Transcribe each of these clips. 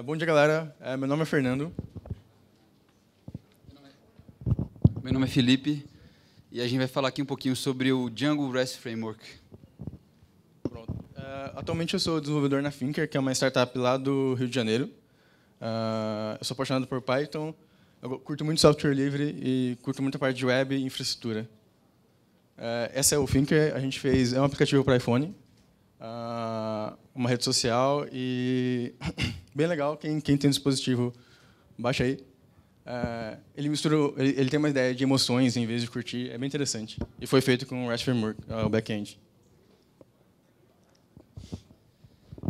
É, bom dia, galera. É, meu nome é Fernando. Meu nome é Felipe e a gente vai falar aqui um pouquinho sobre o Django REST Framework. Pronto. É, atualmente eu sou desenvolvedor na Finker, que é uma startup lá do Rio de Janeiro. eu sou apaixonado por Python, eu curto muito software livre e curto muito a parte de web e infraestrutura. essa é o Finker, a gente fez é um aplicativo para iPhone ah, uma rede social e bem legal. Quem, quem tem um dispositivo, baixa aí. Uh, ele mistura, ele, ele, tem uma ideia de emoções em vez de curtir, é bem interessante. E foi feito com o REST Framework, uh, o back-end.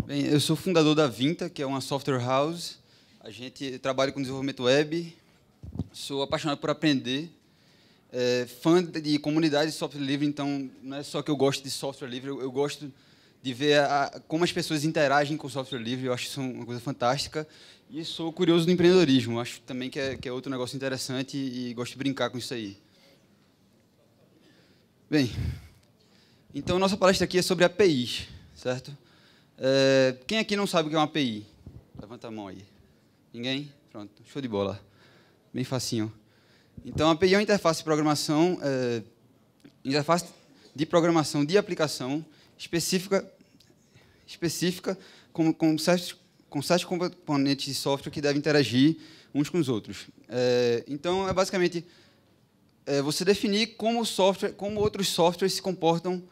Bem, eu sou fundador da Vinta, que é uma software house. A gente trabalha com desenvolvimento web. Sou apaixonado por aprender. É, fã de comunidades de software livre, então não é só que eu gosto de software livre, eu, eu gosto de ver a, como as pessoas interagem com o software livre. Eu acho isso uma coisa fantástica. E sou curioso do empreendedorismo. Acho também que é, que é outro negócio interessante e, e gosto de brincar com isso aí. Bem, então nossa palestra aqui é sobre APIs, certo? É, quem aqui não sabe o que é uma API? Levanta a mão aí. Ninguém? Pronto, show de bola. Bem facinho. Então, a API é uma interface de programação, é, interface de programação de aplicação específica, específica com, com, certos, com certos componentes de software que devem interagir uns com os outros. É, então, é basicamente é, você definir como, software, como outros softwares se comportam,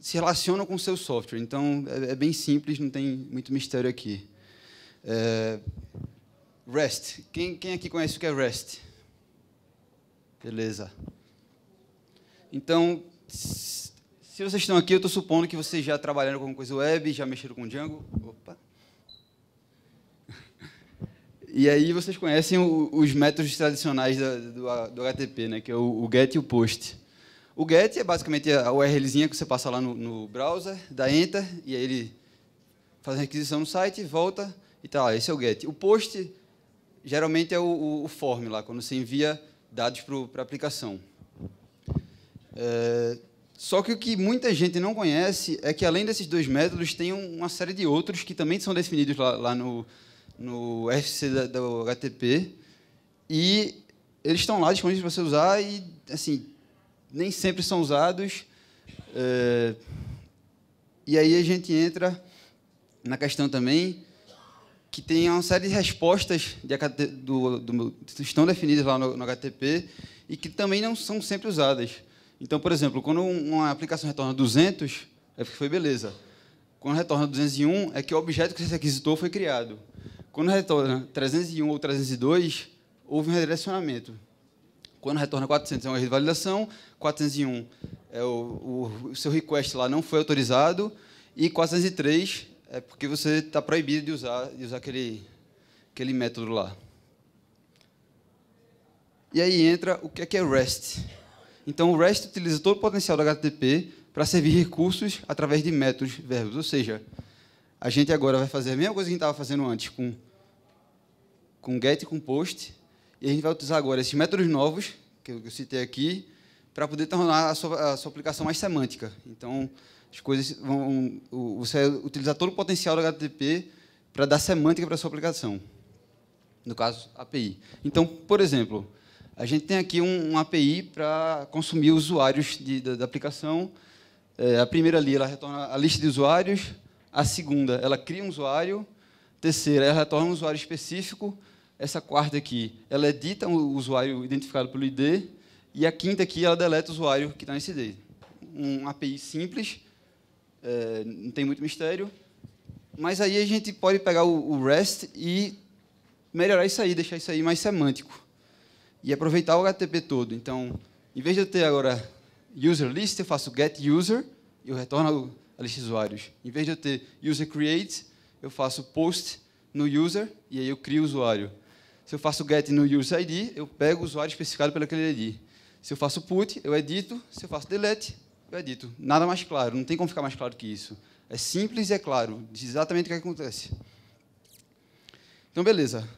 se relacionam com o seu software. Então, é, é bem simples, não tem muito mistério aqui. É, REST. Quem, quem aqui conhece o que é REST? Beleza. Então, se vocês estão aqui, eu estou supondo que vocês já trabalharam com coisa web, já mexeram com Django. Opa! E aí vocês conhecem os métodos tradicionais do, HTTP, né? que é o, GET e o POST. O GET é basicamente a URLzinha que você passa lá no, browser, dá Enter, e aí ele faz a requisição no site, volta e tá lá. Esse é o GET. O POST geralmente é o, o form lá, quando você envia dados para a aplicação. É... Só que o que muita gente não conhece é que, além desses dois métodos, tem uma série de outros que também são definidos lá, lá no, no FC da, do HTTP. E eles estão lá disponíveis para você usar e, assim, nem sempre são usados. É... E aí a gente entra na questão também que tem uma série de respostas de do, do, que estão definidas lá no, no HTTP e que também não são sempre usadas. Então, por exemplo, quando uma aplicação retorna 200, é porque foi beleza. Quando retorna 201, é que o objeto que você requisitou foi criado. Quando retorna 301 ou 302, houve um redirecionamento. Quando retorna 400, é uma revalidação. 401, é o, o, o seu request lá não foi autorizado. E 403, é porque você está proibido de usar, de usar aquele, aquele método lá. E aí entra o que é, que é REST. Então, o REST utiliza todo o potencial do HTTP para servir recursos através de métodos, verbos. Ou seja, a gente agora vai fazer a mesma coisa que a gente estava fazendo antes com, com get e com post, e a gente vai utilizar agora esses métodos novos, que eu citei aqui, para poder tornar a sua, a sua aplicação mais semântica. Então, as coisas vão... Você utilizar todo o potencial do HTTP para dar semântica para a sua aplicação. No caso, API. Então, por exemplo, a gente tem aqui um, um API para consumir usuários de, da, da, aplicação. É, a primeira ali, ela retorna a lista de usuários. A segunda, ela cria um usuário. A terceira, ela retorna um usuário específico. Essa quarta aqui, ela edita um usuário identificado pelo ID. E a quinta aqui, ela deleta o usuário que está nesse ID. Um API simples, é, não tem muito mistério. Mas aí a gente pode pegar o REST e melhorar isso aí, deixar isso aí mais semântico e aproveitar o HTTP todo. Então, em vez de eu ter agora user list, eu faço get user e eu retorno a lista de usuários. Em vez de eu ter user create, eu faço post no user e aí eu crio o usuário. Se eu faço get no user ID, eu pego o usuário especificado pelo aquele ID. Se eu faço put, eu edito. Se eu faço delete, eu edito. Nada mais claro, não tem como ficar mais claro que isso. É simples e é claro, diz exatamente o que acontece. Então, beleza.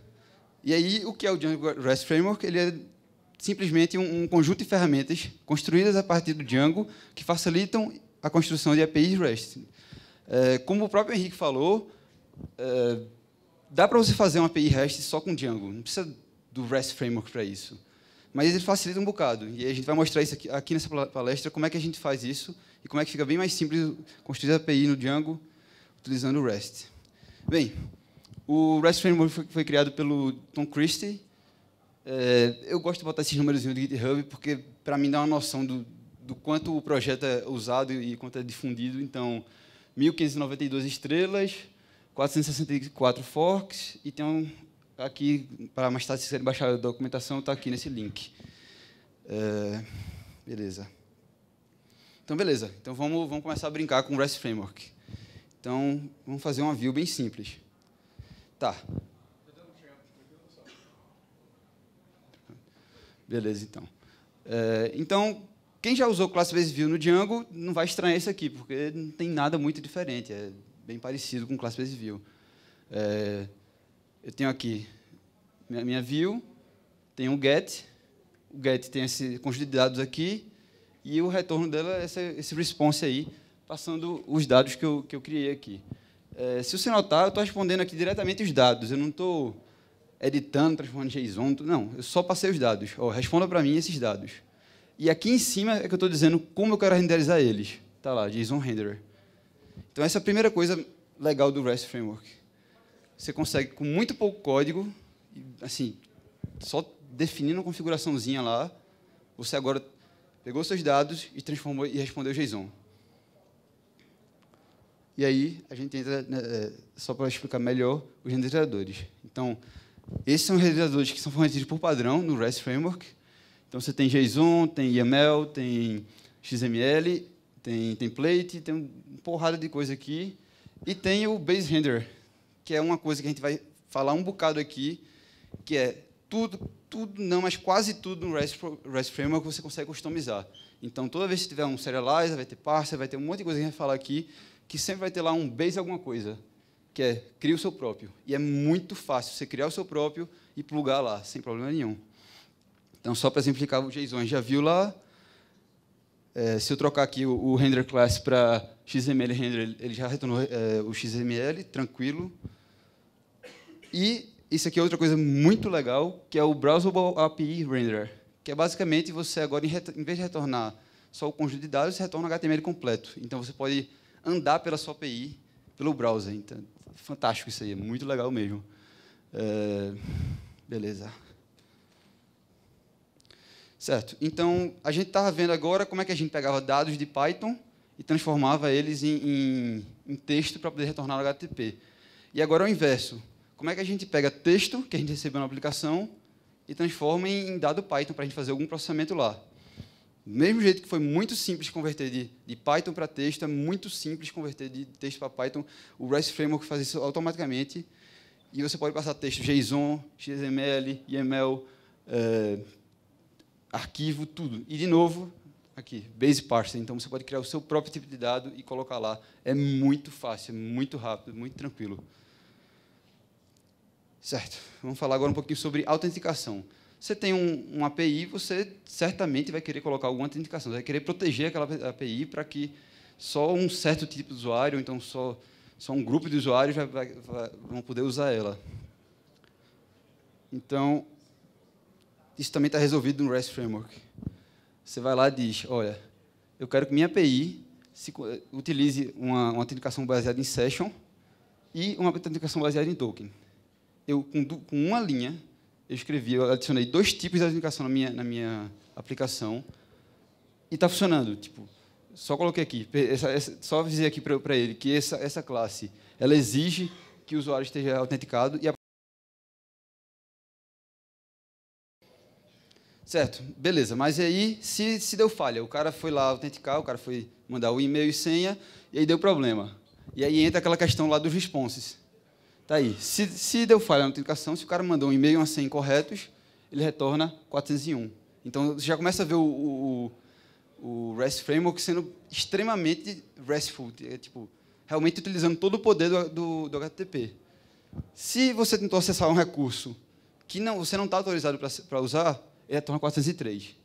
E aí, o que é o Django REST Framework? Ele é simplesmente um, conjunto de ferramentas construídas a partir do Django que facilitam a construção de APIs REST. É, como o próprio Henrique falou, é, dá para você fazer uma API REST só com Django. Não precisa do REST Framework para isso. Mas ele facilita um bocado. E a gente vai mostrar isso aqui, aqui nessa palestra, como é que a gente faz isso e como é que fica bem mais simples construir a API no Django utilizando o REST. Bem, o REST Framework foi, foi criado pelo Tom Christie. É, eu gosto de botar esses números do GitHub porque, para mim, dá uma noção do, do quanto o projeto é usado e quanto é difundido. Então, 1.592 estrelas, 464 forks, e tem um, aqui, para mais tarde, se quiserem baixar a documentação, está aqui nesse link. É, beleza. Então, beleza. Então, vamos, vamos começar a brincar com o REST Framework. Então, vamos fazer uma view bem simples. Tá. Beleza, então. É, então, quem já usou classe view no Django não vai estranhar isso aqui, porque não tem nada muito diferente. É bem parecido com classe view. É, eu tenho aqui minha, minha view, tenho um get, o get tem esse conjunto de dados aqui, e o retorno dela é esse, esse response aí, passando os dados que eu, que eu criei aqui. É, se você notar, tá, eu estou respondendo aqui diretamente os dados. Eu não estou editando, transformando JSON. Não, eu só passei os dados. Oh, responda para mim esses dados. E aqui em cima é que eu estou dizendo como eu quero renderizar eles. Está lá, JSON Renderer. Então, essa é a primeira coisa legal do REST Framework. Você consegue, com muito pouco código, assim, só definindo uma configuraçãozinha lá, você agora pegou seus dados e transformou e respondeu JSON. E aí a gente entra, né, é, só para explicar melhor, os renderizadores. Então, esses são os renderizadores que são fornecidos por padrão no REST Framework. Então, você tem JSON, tem YAML, tem XML, tem template, tem uma porrada de coisa aqui. E tem o base render, que é uma coisa que a gente vai falar um bocado aqui, que é tudo, tudo não, mas quase tudo no REST, REST Framework você consegue customizar. Então, toda vez que tiver um serializer, vai ter parser, vai ter um monte de coisa que a gente vai falar aqui, que sempre vai ter lá um base alguma coisa, que é cria o seu próprio. E é muito fácil você criar o seu próprio e plugar lá, sem problema nenhum. Então, só para exemplificar o JSON, já viu lá? É, se eu trocar aqui o, o render class para XML render, ele já retornou é, o XML, tranquilo. E isso aqui é outra coisa muito legal, que é o Browsable API Renderer, que é basicamente você agora, em, em vez de retornar só o conjunto de dados, retorna HTML completo. Então, você pode andar pela sua API, pelo browser. Então, fantástico isso aí, é muito legal mesmo. É, beleza. Certo, então a gente estava vendo agora como é que a gente pegava dados de Python e transformava eles em, em, em texto para poder retornar o HTTP. E agora é o inverso. Como é que a gente pega texto que a gente recebeu na aplicação e transforma em dado Python para a gente fazer algum processamento lá? mesmo jeito que foi muito simples converter de, de Python para texto, é muito simples converter de texto para Python. O REST Framework faz isso automaticamente. E você pode passar texto JSON, XML, YAML, eh, arquivo, tudo. E, de novo, aqui, base parser. Então, você pode criar o seu próprio tipo de dado e colocar lá. É muito fácil, é muito rápido, muito tranquilo. Certo. Vamos falar agora um pouquinho sobre autenticação. Você tem um, uma API, você certamente vai querer colocar alguma autenticação, vai querer proteger aquela API para que só um certo tipo de usuário, então só, só um grupo de usuários vai, vai, vai, vão poder usar ela. Então, isso também está resolvido no REST Framework. Você vai lá e diz, olha, eu quero que minha API se, utilize uma, uma autenticação baseada em session e uma autenticação baseada em token. Eu, com, com uma linha, eu escrevi, eu adicionei dois tipos de autenticação na minha, na minha aplicação e está funcionando. Tipo, só coloquei aqui, essa, essa, só dizer aqui para ele que essa, essa classe ela exige que o usuário esteja autenticado e a... Certo, beleza, mas aí se, se deu falha, o cara foi lá autenticar, o cara foi mandar o e-mail e senha, e aí deu problema. E aí entra aquela questão lá dos responses. Tá aí. Se, se deu falha na autenticação, se o cara mandou um e-mail e uma senha incorretos, ele retorna 401. Então, você já começa a ver o, o, o REST Framework sendo extremamente RESTful, é, tipo, realmente utilizando todo o poder do, do, do HTTP. Se você tentou acessar um recurso que não, você não está autorizado para usar, ele retorna 403.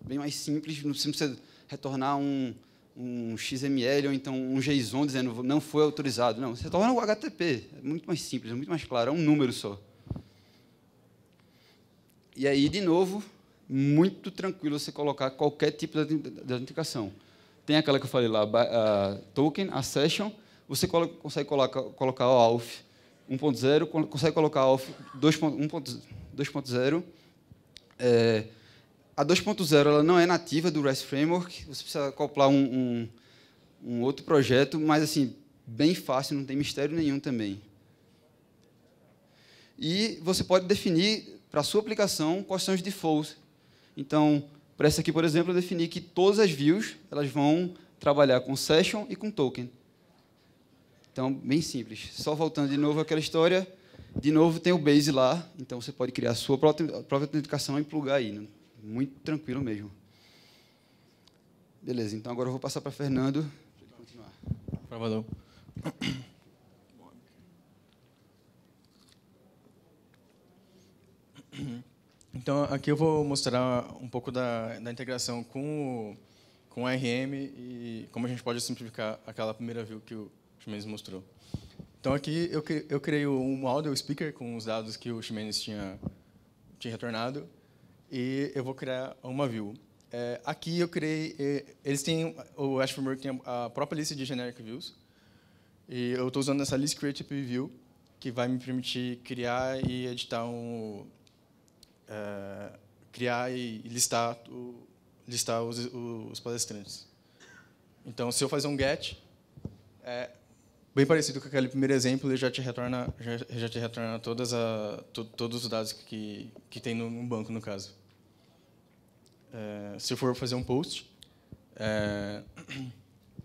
Bem mais simples, não precisa retornar um, um XML ou então um JSON dizendo não foi autorizado. Não, você torna tá o HTTP. É muito mais simples, é muito mais claro, é um número só. E aí, de novo, muito tranquilo você colocar qualquer tipo de autenticação. Tem aquela que eu falei lá, a token, a session, você consegue colocar, colocar o ALF 1.0, consegue colocar o ALF 2.0, é, a 2.0 ela não é nativa do REST Framework, você precisa acoplar um, um, um outro projeto, mas assim, bem fácil, não tem mistério nenhum também. E você pode definir para a sua aplicação quais são os defaults. Então, para essa aqui, por exemplo, eu defini que todas as views elas vão trabalhar com session e com token. Então, bem simples. Só voltando de novo àquela história, de novo tem o base lá, então você pode criar a sua própria autenticação e plugar aí. Né? muito tranquilo mesmo. Beleza, então agora eu vou passar para Fernando. Deixa ele continuar. Então, aqui eu vou mostrar um pouco da, da integração com o, com o RM e como a gente pode simplificar aquela primeira view que o Ximenes mostrou. Então, aqui eu, eu criei um model speaker com os dados que o Ximenes tinha, tinha retornado e eu vou criar uma view. É, aqui eu criei, é, eles têm, o Ash Framework tem a própria lista de generic views, e eu estou usando essa list creative view, que vai me permitir criar e editar um... É, criar e listar, o, listar os, os, palestrantes. Então, se eu fazer um get, é bem parecido com aquele primeiro exemplo, ele já te retorna, já, já te retorna todas a, to, todos os dados que, que tem no, no banco, no caso. É, se for fazer um post, é,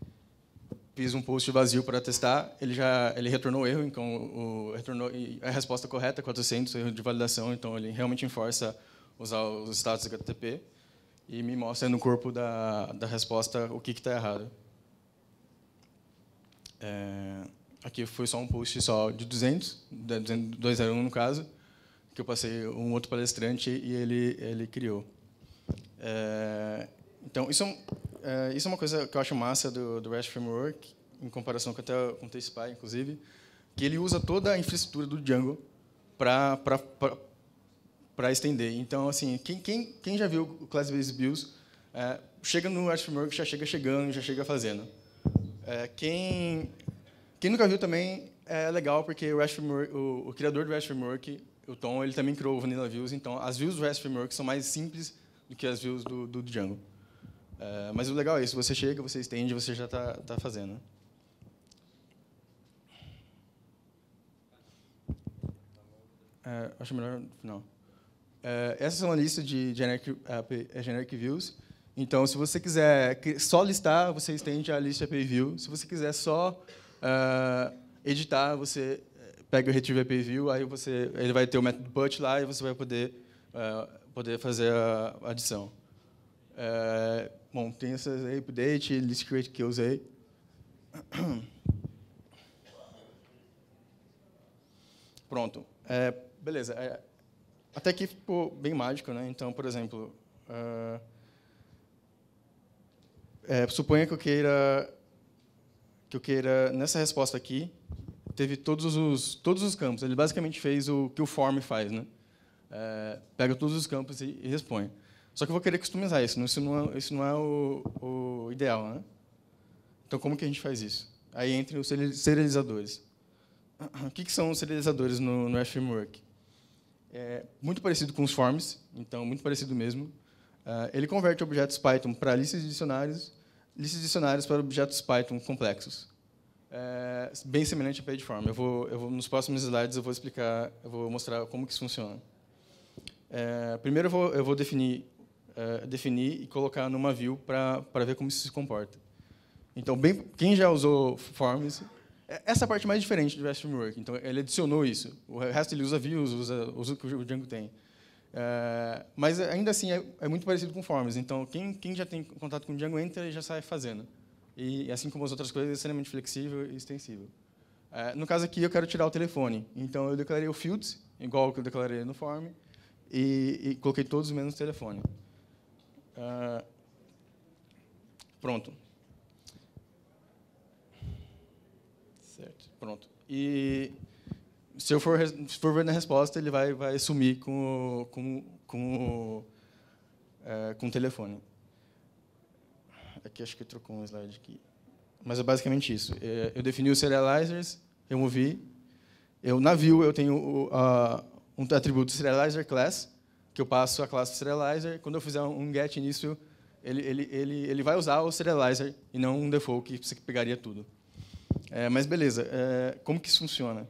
fiz um post vazio para testar, ele já ele retornou o erro, então o, retornou a resposta correta 400 erro de validação, então ele realmente enforça usar os status HTTP e me mostra no corpo da, da resposta o que está errado. É, aqui foi só um post só de 200, 201 no caso, que eu passei um outro palestrante e ele ele criou. É, então, isso é, é, isso é uma coisa que eu acho massa do, do REST Framework, em comparação com até com o TSPy, inclusive, que ele usa toda a infraestrutura do Django para para estender. Então, assim, quem, quem, quem já viu o class-based builds, é, chega no REST Framework, já chega chegando, já chega fazendo. É, quem, quem nunca viu também é legal, porque o, REST Framework, o, o criador do REST Framework, o Tom, ele também criou o Vanilla Views, então as views do REST Framework são mais simples do que as views do, do Django. É, mas o legal é isso, você chega, você estende, você já está tá fazendo. É, acho melhor no final. É, essa é uma lista de generic, é, generic views. Então, se você quiser só listar, você estende a lista API View. Se você quiser só uh, editar, você é, pega o Retrieve API View, aí você, ele vai ter o método put lá e você vai poder uh, poder fazer a adição. É, bom, tem essas aí, update, list create que eu usei. Pronto. É, beleza. É, até que ficou bem mágico, né? Então, por exemplo, é, é, suponha que eu queira que eu queira nessa resposta aqui teve todos os todos os campos. Ele basicamente fez o que o form faz, né? é, todos os campos e, e Só que eu vou querer customizar isso, isso não é, isso não é o, o ideal. Né? Então, como que a gente faz isso? Aí entram os serializadores. O que, que são os serializadores no, no Ash Framework? É muito parecido com os forms, então, muito parecido mesmo. É, ele converte objetos Python para listas de dicionários, listas de dicionários para objetos Python complexos. É bem semelhante a PageForm. Eu vou, eu vou, nos próximos slides eu vou explicar, eu vou mostrar como que isso funciona. É, primeiro eu vou, eu vou definir, é, definir e colocar numa view para ver como isso se comporta. Então, bem, quem já usou forms, é, essa parte é mais diferente do REST Framework. Então, ele adicionou isso. O resto ele usa views, usa, usa o que o Django tem. É, mas ainda assim é, é, muito parecido com forms. Então quem, quem já tem contato com Django entra e já sai fazendo. E assim como as outras coisas, é extremamente flexível e extensível. É, no caso aqui eu quero tirar o telefone. Então eu declarei o fields igual que eu declarei no form e, e coloquei todos menos o telefone. Uh, pronto. Certo, pronto. E se eu for, se for ver na resposta, ele vai, vai sumir com o, com, com, o, é, com o telefone. Aqui acho que trocou um slide aqui. Mas é basicamente isso. Eh, eu defini os serializers, eu movi. Eu, na view, eu tenho a, um atributo serializer class, que eu passo a classe serializer. Quando eu fizer um get início, ele, ele, ele, ele vai usar o serializer e não um default que você pegaria tudo. É, mas beleza, é, como que isso funciona?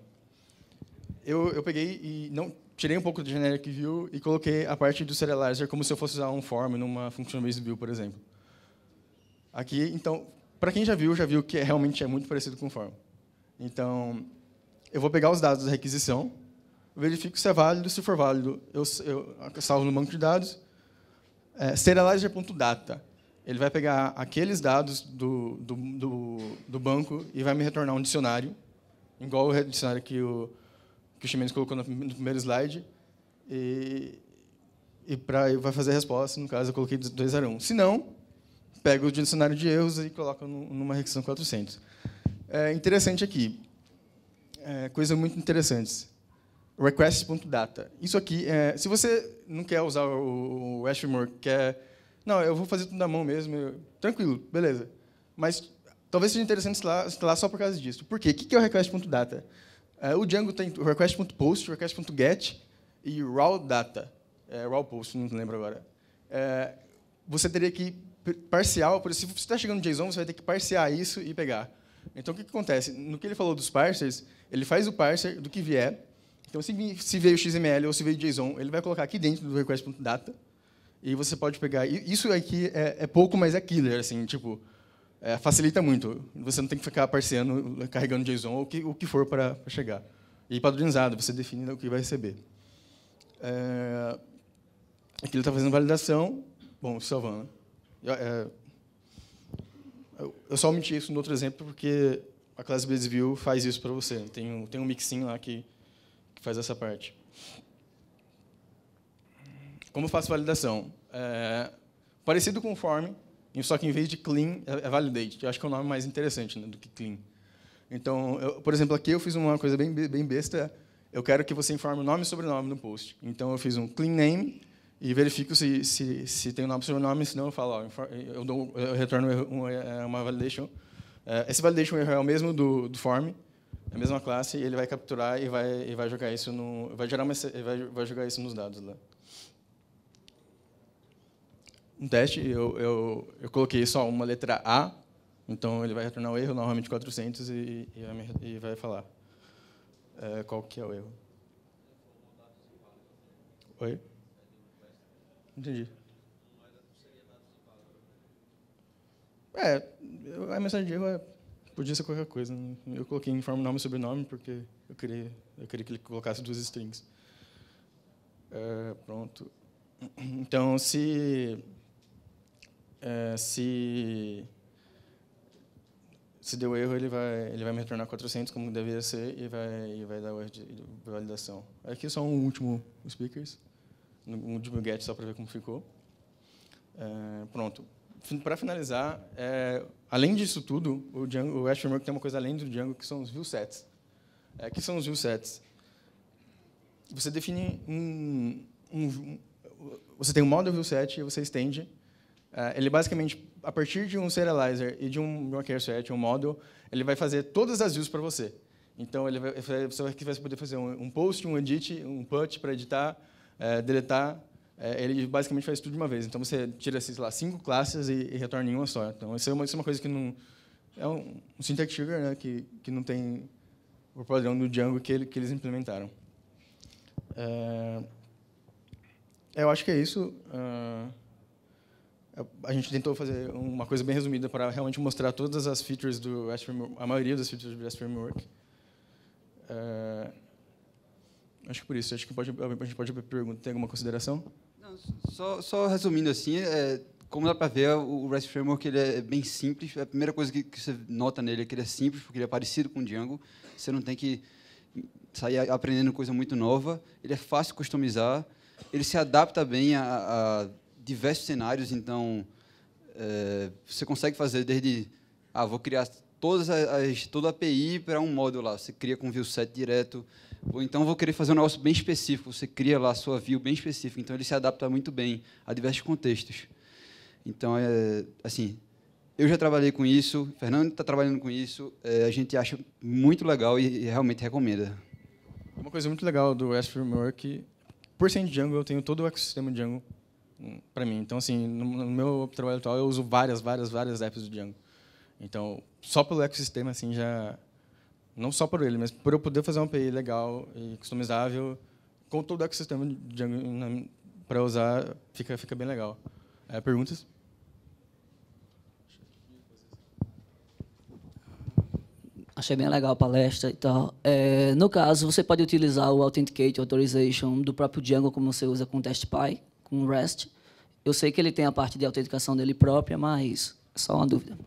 Eu, eu peguei e não tirei um pouco do generic view e coloquei a parte do serializer como se eu fosse usar um form numa function based view, por exemplo. Aqui, então, para quem já viu, já viu que é, realmente é muito parecido com o form. Então, eu vou pegar os dados da requisição verifico se é válido, se for válido, eu, eu salvo no banco de dados, é, serializer.data. Ele vai pegar aqueles dados do, do, do, do, banco e vai me retornar um dicionário, igual o dicionário que o, que o Ximenes colocou no, no primeiro slide, e, e pra, vai fazer a resposta, no caso eu coloquei 201. Se não, pega o dicionário de erros e coloca numa requisição 400. É interessante aqui, é, coisas muito interessantes request.data. Isso aqui, é, se você não quer usar o, o Ashmore, quer... Não, eu vou fazer tudo na mão mesmo. Eu, tranquilo, beleza. Mas talvez seja interessante instalar, só por causa disso. Por quê? O que é o request.data? É, o Django tem o request.post, request.get e raw data. É, raw post, não lembro agora. É, você teria que parcial, por exemplo, se você está chegando no JSON, você vai ter que parciar isso e pegar. Então, o que, que acontece? No que ele falou dos parsers, ele faz o parser do que vier, então, se veio XML ou se veio JSON, ele vai colocar aqui dentro do request.data, e você pode pegar... Isso aqui é, é pouco, mas é killer, assim, tipo... É, facilita muito. Você não tem que ficar parceando, carregando JSON ou que, o que for para chegar. E padronizado, você define o que vai receber. É, aqui ele está fazendo validação. Bom, salvando. Né? É, eu, só omiti isso no outro exemplo porque a classe BaseView faz isso para você. Tem um, tem um mixinho lá que faz essa parte. Como faço validação? É, parecido com o form, só que em vez de clean, é, é validate. Eu acho que é o nome mais interessante né, do que clean. Então, eu, por exemplo, aqui eu fiz uma coisa bem, bem besta. Eu quero que você informe o nome e sobrenome no post. Então, eu fiz um clean name e verifico se, se, se tem o nome e sobrenome, senão eu falo, ó, eu, dou, eu retorno é, uma, validation. É, esse validation é o mesmo do, do form, a mesma classe, ele vai capturar e vai, e vai jogar isso no, vai gerar uma, vai, vai jogar isso nos dados lá. Um teste, eu, eu, eu coloquei só uma letra A, então ele vai retornar o erro, normalmente 400, e, e, vai, me, e vai falar é, qual que é o erro. Oi? Entendi. É, a mensagem de erro é Podia ser qualquer coisa. Né? Eu coloquei em forma nome e sobrenome porque eu queria, eu queria que ele colocasse duas strings. É, pronto. Então, se, é, se se deu erro, ele vai ele vai me retornar 400 como deveria ser e vai e vai dar o erro de, validação. Aqui só um último speakers, um último get só para ver como ficou. É, pronto para finalizar, é, além disso tudo, o, Django, o Ash Framework tem uma coisa além do Django, que são os view sets. É, que são os view sets? Você define um, um você tem um model view set e você estende. É, ele basicamente, a partir de um serializer e de um marker set, um model, ele vai fazer todas as views para você. Então, ele vai, você vai poder fazer um, post, um edit, um put para editar, é, deletar, é, ele basicamente faz tudo de uma vez. Então você tira, esses lá, cinco classes e, e retorna em uma só. Então isso é uma, isso é uma coisa que não. É um, um syntax sugar né, que, que não tem o padrão do Django que, ele, que eles implementaram. É, eu acho que é isso. É, a gente tentou fazer uma coisa bem resumida para realmente mostrar todas as features do REST Framework, a maioria das features do REST Framework. Acho que por isso. Acho que pode, a gente pode perguntar. Tem alguma consideração? Não, só, só, resumindo assim, é, como dá para ver, o REST Framework ele é bem simples. A primeira coisa que, que, você nota nele é que ele é simples, porque ele é parecido com o Django. Você não tem que sair aprendendo coisa muito nova. Ele é fácil de customizar. Ele se adapta bem a, a diversos cenários. Então, é, você consegue fazer desde... Ah, vou criar todas as, toda a API para um módulo lá. Você cria com Vue ViewSet direto ou então vou querer fazer um negócio bem específico, você cria lá a sua view bem específica, então ele se adapta muito bem a diversos contextos. Então, é, assim, eu já trabalhei com isso, o Fernando está trabalhando com isso, é, a gente acha muito legal e, e, realmente recomenda. Uma coisa muito legal do REST Framework, por ser Django, eu tenho todo o ecossistema Django hum, para mim. Então, assim, no, meu trabalho atual, eu uso várias, várias, várias apps do Django. Então, só pelo ecossistema, assim, já não só por ele, mas por eu poder fazer uma API legal e customizável com todo o ecossistema para usar, fica, fica bem legal. É, perguntas? Achei bem legal a palestra e tal. É, no caso, você pode utilizar o Authenticate Authorization do próprio Django, como você usa com o TestPy, com o REST. Eu sei que ele tem a parte de autenticação dele própria, mas é só uma dúvida.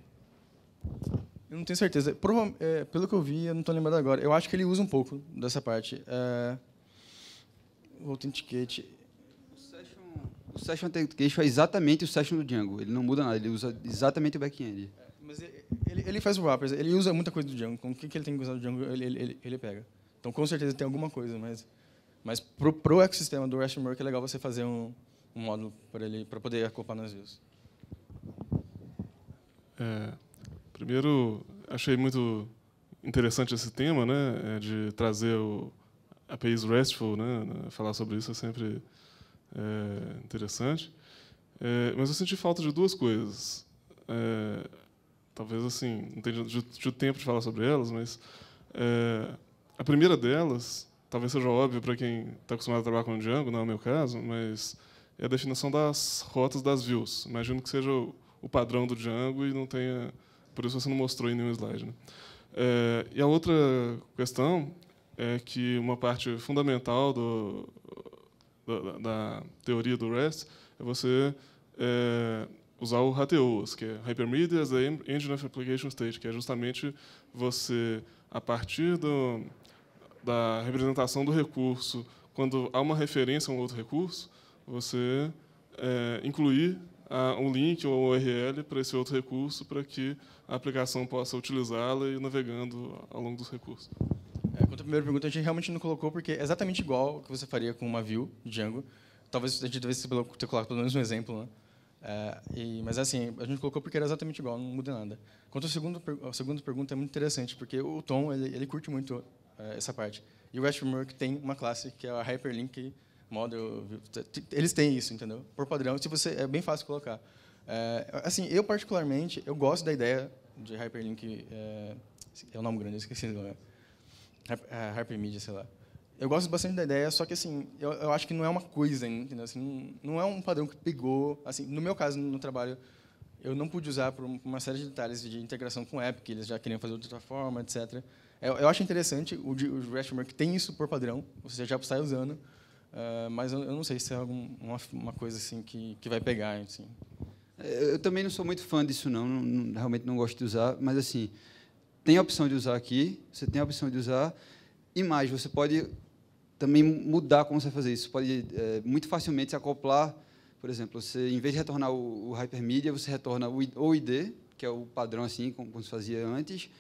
Eu não tenho certeza. Prova é, pelo que eu vi, eu não estou lembrando agora. Eu acho que ele usa um pouco dessa parte. É... O O session, o session Authentication é exatamente o session do Django. Ele não muda nada, ele usa exatamente o back-end. É, mas ele, ele, o faz wrappers, ele usa muita coisa do Django. Com o que, ele tem que usar do Django, ele, ele, ele pega. Então, com certeza, tem alguma coisa, mas... Mas pro, pro ecossistema do REST é legal você fazer um, um módulo para ele para poder acoplar nas views. É, Primeiro, achei muito interessante esse tema, né, é, de trazer o APIs RESTful, né, falar sobre isso é sempre é, interessante. É, mas eu senti falta de duas coisas. É, talvez assim, não tenha tido tempo de falar sobre elas, mas é, a primeira delas, talvez seja óbvio para quem está acostumado a trabalhar com Django, não é o meu caso, mas é a definição das rotas das views. Imagino que seja o, o padrão do Django e não tenha por isso você não mostrou em nenhum slide. Né? É, e a outra questão é que uma parte fundamental do, da, da, teoria do REST é você é, usar o HTOs, que é Hypermedia as the Engine of Application State, que é justamente você, a partir do, da representação do recurso, quando há uma referência a um outro recurso, você é, incluir um link ou um URL para esse outro recurso para que a aplicação possa utilizá-la e ir navegando ao longo dos recursos. É, quanto à primeira pergunta, a gente realmente não colocou, porque é exatamente igual o que você faria com uma view Django. Talvez a gente devesse ter colocado pelo menos um exemplo, né? É, e, mas é assim, a gente colocou porque era exatamente igual, não muda nada. Quanto à segunda, a segunda pergunta, é muito interessante, porque o Tom ele, ele curte muito é, essa parte. E o REST Framework tem uma classe que é a Hyperlink model, eles têm isso, entendeu? Por padrão, se você é bem fácil colocar. É, assim, eu particularmente, eu gosto da ideia de hyperlink, é, é o nome grande, eu esqueci, do nome. É, Hypermedia, sei lá. Eu gosto bastante da ideia, só que assim, eu, eu acho que não é uma coisa, entendeu? Assim, não, não é um padrão que pegou, assim, no meu caso, no trabalho, eu não pude usar por uma série de detalhes de integração com o app, que eles já queriam fazer de outra forma, etc. Eu, é, eu acho interessante, o, o REST tem isso por padrão, você já sai usando, ah, mas eu, não sei se é alguma uma, coisa assim que, que vai pegar. Assim. É, eu também não sou muito fã disso, não, não, Realmente não gosto de usar. Mas, assim, tem a opção de usar aqui, você tem a opção de usar. E mais, você pode também mudar como você vai fazer isso. Você pode é, muito facilmente se acoplar. Por exemplo, você, em vez de retornar o, o Hypermedia, você retorna o, o ID, que é o padrão, assim, como, como se fazia antes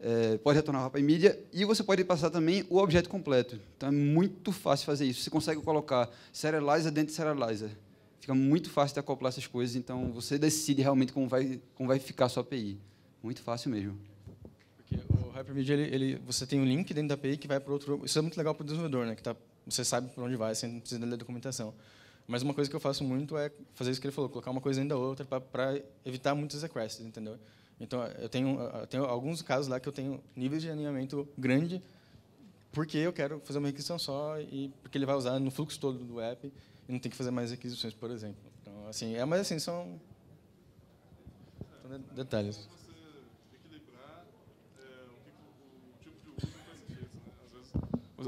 é, pode retornar para a mídia e você pode passar também o objeto completo. Então é muito fácil fazer isso. Você consegue colocar serializer dentro de serializer. Fica muito fácil de acoplar essas coisas, então você decide realmente como vai, como vai ficar a sua API. Muito fácil mesmo. Porque o Hypermedia, ele, ele, você tem um link dentro da API que vai para outro... Isso é muito legal para o desenvolvedor, né? que tá, você sabe por onde vai, você não precisa ler a documentação. Mas uma coisa que eu faço muito é fazer isso que ele falou, colocar uma coisa dentro da outra para evitar muitos requests, entendeu? Então, eu tenho, eu tenho alguns casos lá que eu tenho níveis de alinhamento grande, porque eu quero fazer uma requisição só e porque ele vai usar no fluxo todo do app e não tem que fazer mais requisições, por exemplo. Então, assim, é, mas assim, são então, de detalhes.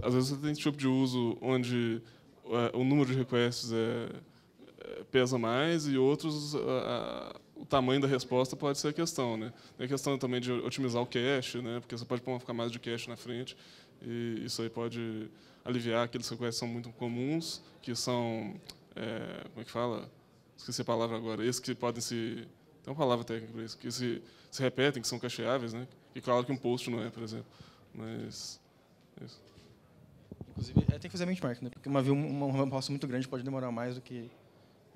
Às vezes você tem tipo de uso onde é, o número de requests é, é pesa mais e outros o tamanho da resposta pode ser a questão. Né? Tem a questão também de otimizar o cache, né? porque você pode pôr uma camada de cache na frente, e isso aí pode aliviar aqueles requests que são muito comuns, que são, é, como é que fala? Esqueci a palavra agora. Esses que podem se... Tem uma palavra técnica para isso, que se, se repetem, que são cacheáveis, né? E claro que um post não é, por exemplo. Mas... É isso. Inclusive, é, tem que fazer benchmark, né? Porque uma, uma, uma, uma muito grande pode demorar mais do que,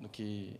do que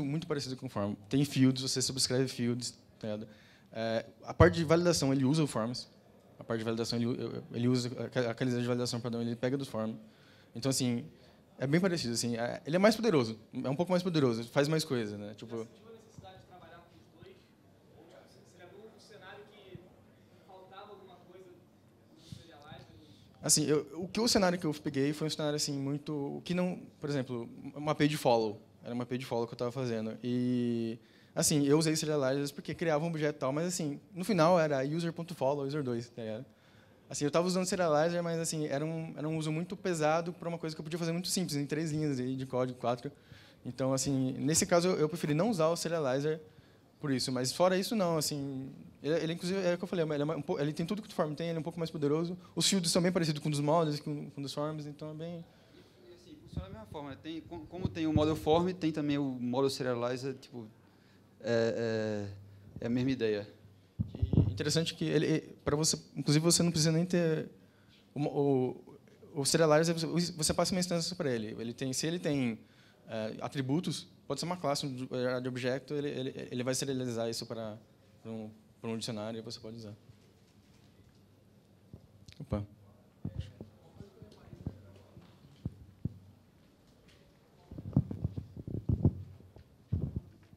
muito, muito parecido com o form. Tem fields, você subscreve fields. Tá é, a parte de validação, ele usa o forms. A parte de validação, ele, ele usa a caliza de validação, perdão, ele pega do form. Então, assim, é bem parecido. Assim, é, ele é mais poderoso, é um pouco mais poderoso, faz mais coisa. Né? Tipo, Assim, eu, o que o cenário que eu peguei foi um cenário assim muito, que não, por exemplo, uma page follow. Era uma page follow que eu estava fazendo. E, assim, eu usei serializers porque criava um objeto e tal, mas, assim, no final era user.follow, user2, tá ligado? Assim, eu estava usando serializer, mas, assim, era um, era um uso muito pesado para uma coisa que eu podia fazer muito simples, em três linhas de código, quatro. Então, assim, nesse caso, eu, preferi não usar o serializer por isso. Mas fora isso, não. Assim, ele, ele inclusive, é o que eu falei, ele, é, é ele tem tudo que o Form tem, ele é um pouco mais poderoso. Os fields são bem parecidos com os dos models, com, com os forms, então é bem... Funciona da mesma forma. Né? Tem, como tem o Model Form, tem também o Model Serializer, tipo, é, é, é a mesma ideia. interessante que ele, para você, inclusive, você não precisa nem ter o, o, o Serializer, você passa uma instância para ele. Ele tem, se ele tem é, atributos, pode ser uma classe de é, objeto, ele, ele, ele vai serializar isso para, para um, para um dicionário e você pode usar. Opa.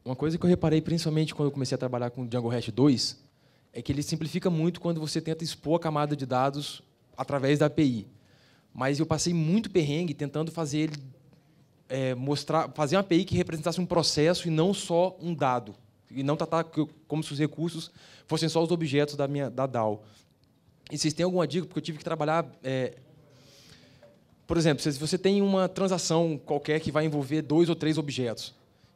Uma coisa que eu reparei, principalmente quando eu comecei a trabalhar com Django REST 2, é que ele simplifica muito quando você tenta expor a camada de dados através da API. Mas eu passei muito perrengue tentando fazer ele é, mostrar, fazer uma API que representasse um processo e não só um dado, e não tratar como se os recursos fossem só os objetos da minha da DAO. E vocês têm alguma dica? Porque eu tive que trabalhar é, por exemplo, se você tem uma transação qualquer que vai envolver dois ou três objetos,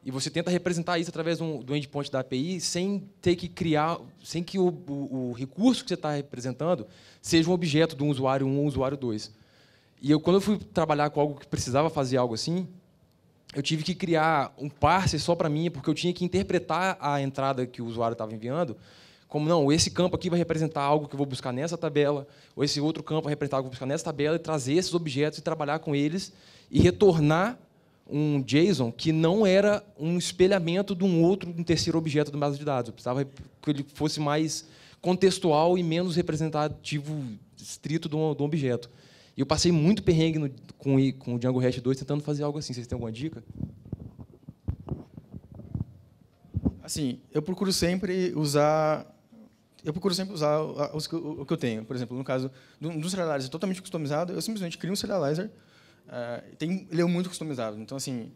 e você tenta representar isso através do endpoint da API sem ter que criar, sem que o, o, o recurso que você está representando seja um objeto de um usuário 1 ou um usuário 2. E eu, quando eu fui trabalhar com algo que precisava fazer algo assim, eu tive que criar um parser só para mim, porque eu tinha que interpretar a entrada que o usuário estava enviando como, não, esse campo aqui vai representar algo que eu vou buscar nessa tabela, ou esse outro campo vai representar algo que eu vou buscar nessa tabela, e trazer esses objetos e trabalhar com eles e retornar um JSON que não era um espelhamento de um outro, um terceiro objeto da base de dados. Eu precisava que ele fosse mais contextual e menos representativo estrito do, do objeto. E eu passei muito perrengue no, com, com o Django REST 2 tentando fazer algo assim. Vocês têm alguma dica? Assim, eu procuro sempre usar eu procuro sempre usar o que eu tenho. Por exemplo, no caso de um serializer totalmente customizado, eu simplesmente crio um serializer Uh, tem, ele é muito customizado. Então, assim,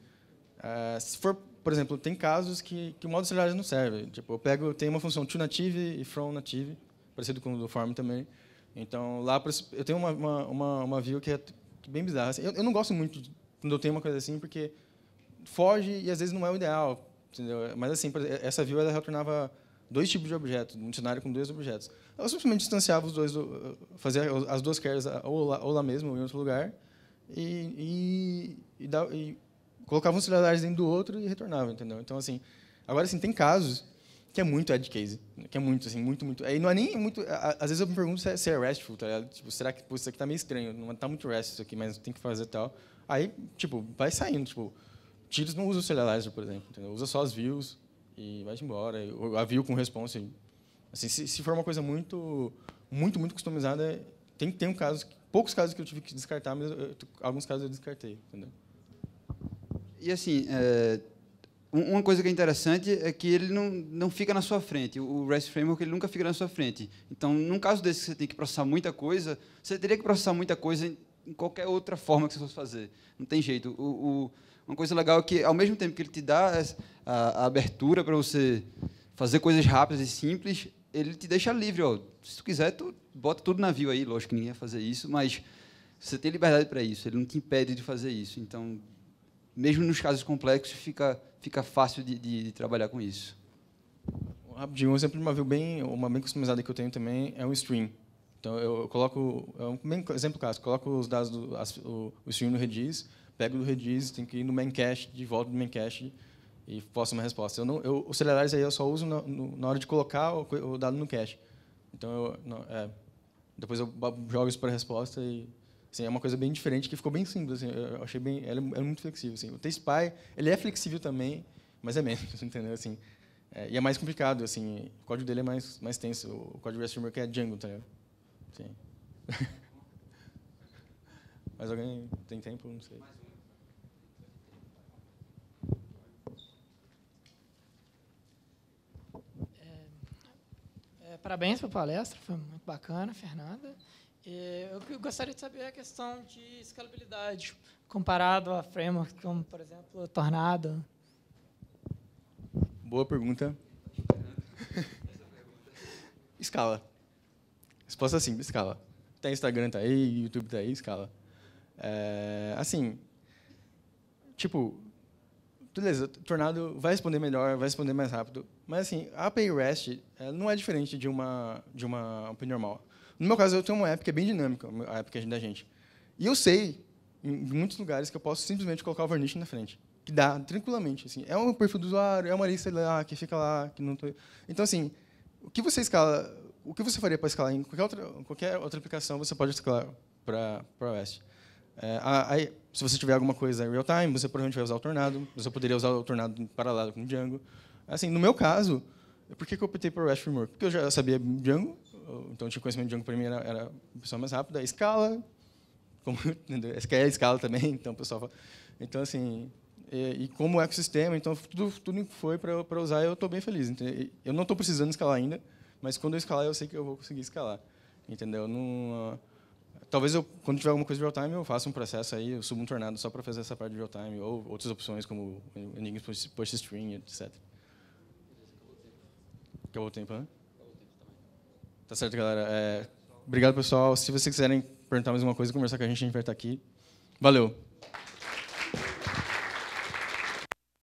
uh, se for, por exemplo, tem casos que, que o modo celular não serve. Tipo, eu pego, tem uma função to native e from native, parecido com o do form também. Então, lá eu tenho uma, uma, uma, uma view que é bem bizarra. Assim, eu, eu, não gosto muito quando eu tenho uma coisa assim, porque foge e às vezes não é o ideal. Entendeu? Mas, assim, essa view ela retornava dois tipos de objetos, um cenário com dois objetos. Eu simplesmente distanciava os dois, fazer as duas queries ou lá, ou lá mesmo, ou em outro lugar, e, e, e, da, e colocava um celular dentro do outro e retornava, entendeu? Então, assim, agora, assim, tem casos que é muito edge case, que é muito, assim, muito, muito. Aí não é nem muito. Às vezes eu me pergunto se é, se é restful, tá ligado? Tipo, será que pô, isso aqui tá meio estranho, não tá muito restful isso aqui, mas tem que fazer tal. Aí, tipo, vai saindo, tipo, tiros não usa o celular, por exemplo, entendeu? Usa só as views e vai embora. A view com response, assim, se, se for uma coisa muito, muito, muito customizada, tem, tem um caso que poucos casos que eu tive que descartar, mas eu, alguns casos eu descartei. Entendeu? E assim, é, uma coisa que é interessante é que ele não, não fica na sua frente. O REST Framework ele nunca fica na sua frente. Então, num caso desse que você tem que processar muita coisa, você teria que processar muita coisa em, em qualquer outra forma que você fosse fazer. Não tem jeito. O, o, uma coisa legal é que, ao mesmo tempo que ele te dá a, a abertura para você fazer coisas rápidas e simples, ele te deixa livre. Ó. Se tu quiser, tu bota todo navio aí, lógico que ninguém ia fazer isso, mas você tem liberdade para isso, ele não te impede de fazer isso. Então, mesmo nos casos complexos, fica, fica fácil de, de, de trabalhar com isso. Rapidinho, um é exemplo de uma view bem, uma bem customizada que eu tenho também é um stream. Então, eu coloco, é um bem exemplo clássico, coloco os dados do as, o, o, stream no Redis, pego do Redis, tenho que ir no main cache, de volta do main cache, e posso uma resposta. Eu não, eu, os celulares aí eu só uso na, na hora de colocar o, o, dado no cache. Então, eu, não, é, depois eu jogo isso para a resposta e assim, é uma coisa bem diferente que ficou bem simples. Assim, eu achei bem, é, ela é muito flexível. Assim. O TSPY ele é flexível também, mas é menos, entendeu? Assim, é, e é mais complicado. Assim, o código dele é mais mais tenso. O código REST Framework é Django, entendeu? Tá Sim. mas alguém tem tempo? Não sei. parabéns pela palestra, foi muito bacana, Fernanda. Eu gostaria de saber a questão de escalabilidade comparado a frameworks como, por exemplo, Tornado. Boa pergunta. escala. Resposta simples, escala. Tem tá Instagram, tá aí, YouTube tá aí, escala. É, assim, tipo, beleza, Tornado vai responder melhor, vai responder mais rápido, mas assim, a API REST eh, não é diferente de uma de uma API normal. No meu caso, eu tenho uma app que é bem dinâmica, a app que da gente. E eu sei, em muitos lugares, que eu posso simplesmente colocar o Varnish na frente. Que dá, tranquilamente. Assim. É um perfil do usuário, é uma lista lá, que fica lá, que não... Tô... Então, assim, o que você escala... O que você faria para escalar em qualquer outra, qualquer outra aplicação, você pode escalar para é, a REST. É, aí, se você tiver alguma coisa em real-time, você provavelmente vai usar o Tornado. Você poderia usar o Tornado em paralelo com o Django. Assim, no meu caso, por que, eu optei por REST Framework? Porque eu já sabia Django, então tinha conhecimento de Django para mim, era, era a pessoa mais rápida. Scala, como, SQL é Scala também, então o pessoal fala. Então, assim, e, e como ecossistema, então tudo, tudo foi para usar, eu estou bem feliz. Entendeu? Eu não estou precisando escalar ainda, mas quando eu escalar, eu sei que eu vou conseguir escalar. Entendeu? Não, ah, talvez eu, quando tiver alguma coisa de real-time, eu faça um processo aí, eu subo um tornado só para fazer essa parte de real-time, ou outras opções como Enigma push string etc é o tempo, né? tempo Tá certo, galera. É, obrigado, pessoal. Se vocês quiserem perguntar mais alguma coisa, conversar com a gente, a gente vai estar aqui. Valeu!